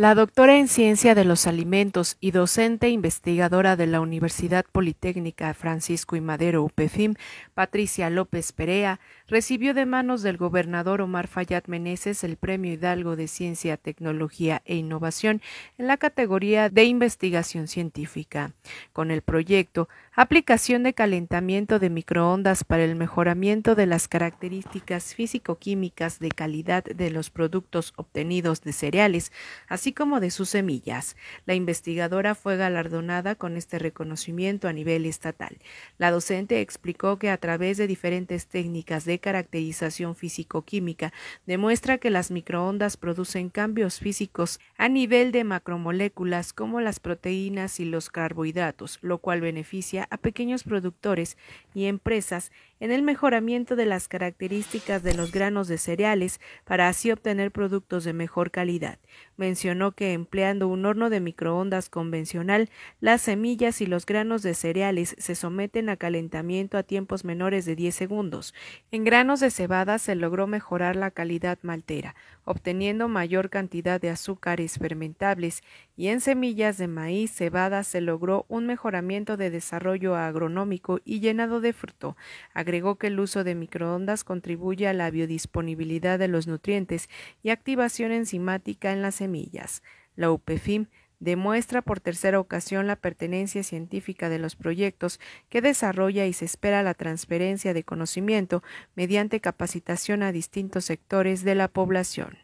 La doctora en Ciencia de los Alimentos y docente investigadora de la Universidad Politécnica Francisco y Madero UPFIM, Patricia López Perea, recibió de manos del gobernador Omar Fayad Meneses el Premio Hidalgo de Ciencia, Tecnología e Innovación en la categoría de investigación científica, con el proyecto Aplicación de calentamiento de microondas para el mejoramiento de las características físico-químicas de calidad de los productos obtenidos de cereales, así como de sus semillas. La investigadora fue galardonada con este reconocimiento a nivel estatal. La docente explicó que a través de diferentes técnicas de caracterización físico-química demuestra que las microondas producen cambios físicos a nivel de macromoléculas como las proteínas y los carbohidratos, lo cual beneficia a pequeños productores y empresas en el mejoramiento de las características de los granos de cereales para así obtener productos de mejor calidad. Mencionó que empleando un horno de microondas convencional, las semillas y los granos de cereales se someten a calentamiento a tiempos menores de 10 segundos. En granos de cebada se logró mejorar la calidad maltera, obteniendo mayor cantidad de azúcares fermentables, y en semillas de maíz cebada se logró un mejoramiento de desarrollo agronómico y llenado de fruto. Agregó que el uso de microondas contribuye a la biodisponibilidad de los nutrientes y activación enzimática en la semilla. La UPFIM demuestra por tercera ocasión la pertenencia científica de los proyectos que desarrolla y se espera la transferencia de conocimiento mediante capacitación a distintos sectores de la población.